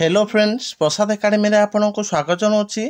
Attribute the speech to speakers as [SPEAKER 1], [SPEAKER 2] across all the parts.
[SPEAKER 1] hello friends ପ୍ରସାଦ ଏକାଡେମୀରେ ଆପଣଙ୍କୁ ସ୍ୱାଗତ ଜଣାଉଛି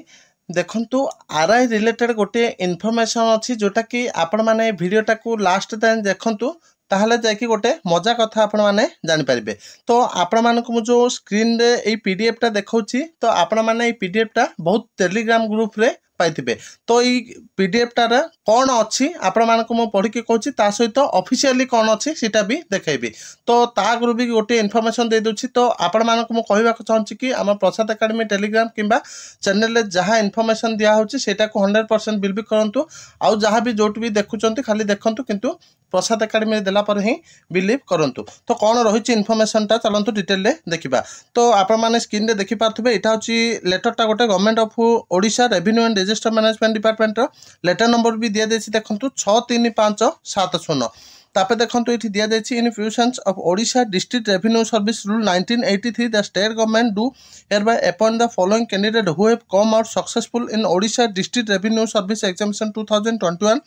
[SPEAKER 1] ଦେଖନ୍ତୁ ଆର୍ ଆଇ ରିଲେଟେଡ଼୍ ଗୋଟିଏ ଇନଫର୍ମେସନ୍ ଅଛି ଯେଉଁଟାକି ଆପଣମାନେ ଭିଡ଼ିଓଟାକୁ ଲାଷ୍ଟ ଯାଏଁ ଦେଖନ୍ତୁ ତାହେଲେ ଯାଇକି ଗୋଟେ ମଜା କଥା ଆପଣମାନେ ଜାଣିପାରିବେ ତ ଆପଣମାନଙ୍କୁ ମୁଁ ଯେଉଁ ସ୍କ୍ରିନ୍ରେ ଏଇ ପି ଡି ଏଫ୍ଟା ଦେଖାଉଛି ତ ଆପଣମାନେ ଏଇ ପି ଡି ଏଫ୍ଟା ବହୁତ ଟେଲିଗ୍ରାମ ଗ୍ରୁପ୍ରେ ପାଇଥିବେ ତ ଏଇ ପିଡ଼ିଏଫ୍ଟାରେ କ'ଣ ଅଛି ଆପଣମାନଙ୍କୁ ମୁଁ ପଢ଼ିକି କହୁଛି ତା ସହିତ ଅଫିସିଆଲି କ'ଣ ଅଛି ସେଇଟା ବି ଦେଖାଇବି ତ ତା ଆଗରୁ ବି ଗୋଟିଏ ଇନଫର୍ମେସନ୍ ଦେଇଦେଉଛି ତ ଆପଣମାନଙ୍କୁ ମୁଁ କହିବାକୁ ଚାହୁଁଛି କି ଆମ ପ୍ରସାଦ ଏକାଡେମୀ ଟେଲିଗ୍ରାମ୍ କିମ୍ବା ଚ୍ୟାନେଲ୍ରେ ଯାହା ଇନଫର୍ମେସନ୍ ଦିଆହେଉଛି ସେଇଟାକୁ ହଣ୍ଡ୍ରେଡ଼ ପରସେଣ୍ଟ ବିଲ୍ ବି କରନ୍ତୁ ଆଉ ଯାହା ବି ଯେଉଁଠି ବି ଦେଖୁଛନ୍ତି ଖାଲି ଦେଖନ୍ତୁ କିନ୍ତୁ ପ୍ରସାଦ ଏକାଡେମୀରେ ଦେଲା ପରେ ହିଁ ବିଲିଭ୍ କରନ୍ତୁ ତ କ'ଣ ରହିଛି ଇନଫର୍ମେସନ୍ଟା ଚାଲନ୍ତୁ ଡିଟେଲ୍ରେ ଦେଖିବା ତ ଆପଣମାନେ ସ୍କ୍ରିନ୍ରେ ଦେଖିପାରୁଥିବେ ଏଇଟା ହେଉଛି ଲେଟର୍ଟା ଗୋଟେ government of Odisha revenue and disaster management ডিপার্টমেন্টর লেଟର୍ ନମ୍ବର ବି ଦିଆଯାଇଛି ଦେଖନ୍ତୁ ଛଅ ତିନି ପାଞ୍ଚ ସାତ ଶୂନ তাপরে দেখুন এটি দিয়া যাচ্ছে ইনফিউশনস of Odisha district revenue service rule nineteen eighty three the state government do here by appoint the following candidate who have com out successful in Odisha district revenue service examination two thousand twenty one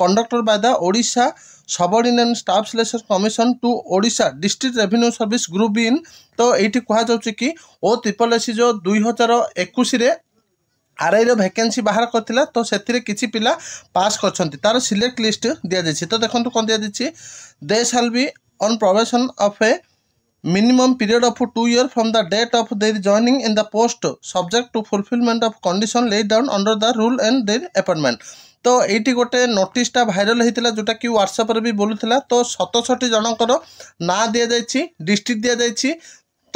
[SPEAKER 1] conductor by the Odisha সবর্ডিনেট staff selection commission to Odisha district revenue service group in তো এইটি কুহযাচ্ছে কি ও ত্রিপল AC যে দুই হাজার একুশে আরআইর vacancy বাহার করেছিল তো সেতিরে কিছু পিলা pass করছেন তার সিলেক্ট লিষ্ট দিয়া যাইছে তো দেখুন কোন দিয়া যাইছে they shall be on probation of a minimum period of 2 year from the date of their joining in the post subject to fulfillment of condition laid down under the rule and their appointment তো এইটি গোটে নোটিসটা viral হয়েছিল যেটা কি হোয়াটসঅ্যাপরে B বলুলা তো সতষঠি জনকর না দিয়েছি district দিয়েছি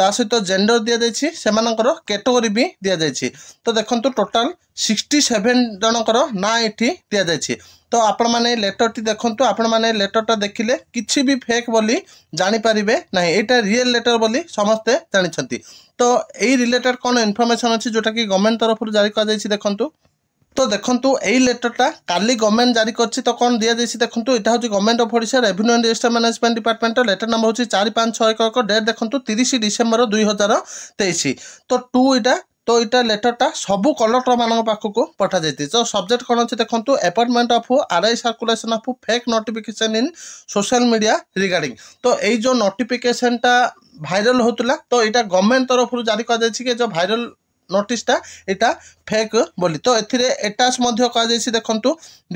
[SPEAKER 1] ତା ସହିତ ଜେଣ୍ଡର ଦିଆଯାଇଛି ସେମାନଙ୍କର କ୍ୟାଟେଗୋରୀ ବି ଦିଆଯାଇଛି ତ ଦେଖନ୍ତୁ ଟୋଟାଲ ସିକ୍ସଟି ସେଭେନ୍ ଜଣଙ୍କର ନାଁ ଏଠି ଦିଆଯାଇଛି ତ ଆପଣମାନେ ଲେଟର୍ଟି ଦେଖନ୍ତୁ ଆପଣମାନେ ଲେଟର୍ଟା ଦେଖିଲେ କିଛି ବି ଫେକ୍ ବୋଲି ଜାଣିପାରିବେ ନାହିଁ ଏଇଟା ରିଏଲ୍ ଲେଟର୍ ବୋଲି ସମସ୍ତେ ଜାଣିଛନ୍ତି ତ ଏଇ ରିଲେଟେଡ୍ କ'ଣ ଇନଫର୍ମେସନ୍ ଅଛି ଯେଉଁଟାକି ଗଭର୍ଣ୍ଣମେଣ୍ଟ ତରଫରୁ ଜାରି କରାଯାଇଛି ଦେଖନ୍ତୁ তো দেখুন এই লেটরটা কালি গভর্নমেন্ট জারি করছে তো দিয়ে দিয়েছি দেখুন এটা হচ্ছে government of Odisha revenue and register management ডিপার্টমেন্টের লেটর নম্বর হচ্ছে চারি পাঁচ ছয় এক ডেট দেখুন তিরিশ ডিসেম্বর দুই হাজার তেইশ তো টু এটা তো এটা লেটরটা সবু কলেক্টর মান পাখক পঠা যাই তো সবজেক্ট কোণ অনেক দেখুন appointment of R I circulation of fake notification in social media regarding তো এই যে নোটিফিকেসনটা ভাইরাল হোলা তো এটা গভর্নমেন্ট তরফ জারি করা যাই যে ভাইরাল নোটিসটা এটা ফেক বলি তো এতে এটাচ কুযাই দেখুন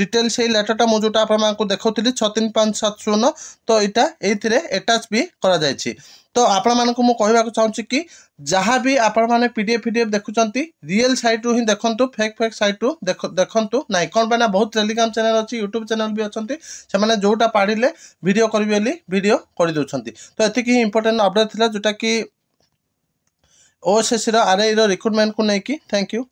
[SPEAKER 1] ডিটেল সেই লেটরটা মু যেটা আপনার দেখাউলি ছ তিন পাঁচ সাত শূন্য তো এটা এইথিরে এটাচ বি করা যাই তো ଆପଣମାନଙ୍କୁ ମୁଁ କହିବାକୁ ଚାହୁଁଛି କି ଯାହା ବି ଆପଣମାନେ ପି ଡି ଏଫ୍ ଫିଡ଼ିଏଫ୍ ଦେଖୁଛନ୍ତି ରିଏଲ୍ ସାଇଟ୍ରୁ ହିଁ ଦେଖନ୍ତୁ ଫେକ୍ ଫେକ୍ ସାଇଟ୍ରୁ ଦେଖନ୍ତୁ ନାହିଁ କ'ଣ ପାଇଁ ନା ବହୁତ ଟେଲିଗ୍ରାମ୍ ଚ୍ୟାନେଲ୍ ଅଛି ୟୁଟ୍ୟୁବ୍ ଚ୍ୟାନେଲ୍ ବି ଅଛନ୍ତି ସେମାନେ ଯେଉଁଟା ପାଡ଼ିଲେ ଭିଡ଼ିଓ କରିବେ ବୋଲି ଭିଡ଼ିଓ କରିଦେଉଛନ୍ତି ତ ଏତିକି ହିଁ ଇମ୍ପୋର୍ଟାଣ୍ଟ ଅପଡ଼େଟ୍ ଥିଲା ଯେଉଁଟାକି ଓ ସେ ସିର ଆର୍ଆଇର ରିକ୍ରୁଟମେଣ୍ଟକୁ ନେଇକି ଥ୍ୟାଙ୍କ ୟୁ